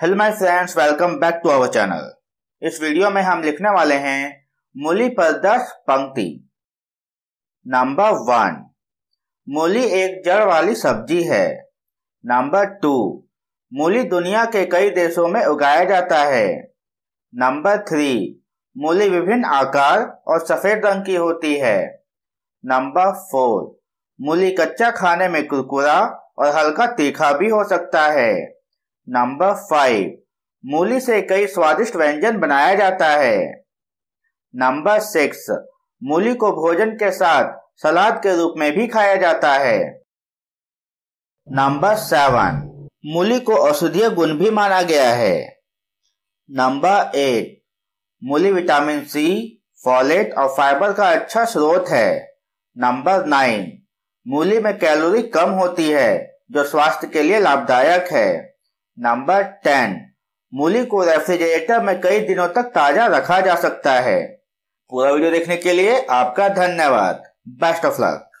hello my friends welcome back to our channel इस video में हम लिखने वाले हैं मूली पर दस पंक्ति नंबर वन मूली एक जड़ वाली सब्जी है नंबर टू मूली दुनिया के कई देशों में उगाया जाता है नंबर थ्री मूली विभिन्न आकार और सफेद रंग की होती है नंबर फोर मूली कच्चा खाने में कुरकुरा और हल्का तीखा भी हो सकता है नंबर फाइव मूली से कई स्वादिष्ट व्यंजन बनाया जाता है नंबर सिक्स मूली को भोजन के साथ सलाद के रूप में भी खाया जाता है नंबर सेवन मूली को औषधीय गुण भी माना गया है नंबर एट मूली विटामिन सी फॉलेट और फाइबर का अच्छा स्रोत है नंबर नाइन मूली में कैलोरी कम होती है जो स्वास्थ्य के लिए लाभदायक है नंबर टेन मूली को रेफ्रिजरेटर में कई दिनों तक ताजा रखा जा सकता है पूरा वीडियो देखने के लिए आपका धन्यवाद बेस्ट ऑफ लक